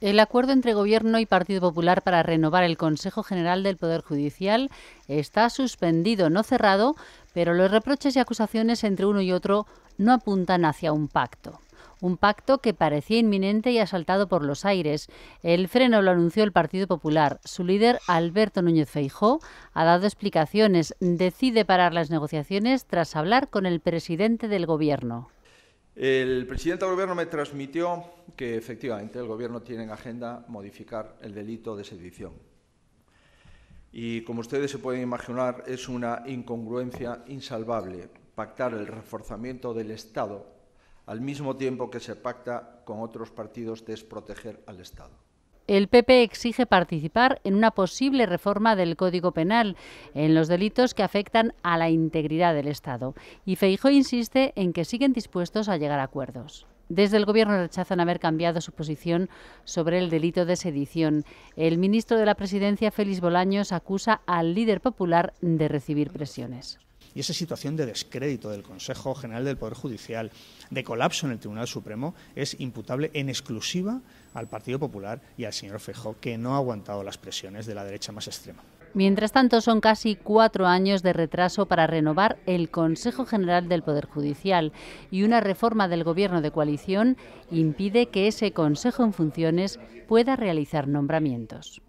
El acuerdo entre Gobierno y Partido Popular para renovar el Consejo General del Poder Judicial está suspendido, no cerrado, pero los reproches y acusaciones entre uno y otro no apuntan hacia un pacto. Un pacto que parecía inminente y asaltado por los aires. El freno lo anunció el Partido Popular. Su líder, Alberto Núñez Feijó, ha dado explicaciones. Decide parar las negociaciones tras hablar con el presidente del Gobierno. El presidente del Gobierno me transmitió que efectivamente el Gobierno tiene en agenda modificar el delito de sedición. Y como ustedes se pueden imaginar, es una incongruencia insalvable pactar el reforzamiento del Estado al mismo tiempo que se pacta con otros partidos desproteger al Estado. El PP exige participar en una posible reforma del Código Penal en los delitos que afectan a la integridad del Estado y Feijó insiste en que siguen dispuestos a llegar a acuerdos. Desde el Gobierno rechazan haber cambiado su posición sobre el delito de sedición. El ministro de la Presidencia, Félix Bolaños, acusa al líder popular de recibir presiones. Y esa situación de descrédito del Consejo General del Poder Judicial, de colapso en el Tribunal Supremo, es imputable en exclusiva al Partido Popular y al señor Fejo, que no ha aguantado las presiones de la derecha más extrema. Mientras tanto, son casi cuatro años de retraso para renovar el Consejo General del Poder Judicial y una reforma del Gobierno de coalición impide que ese Consejo en funciones pueda realizar nombramientos.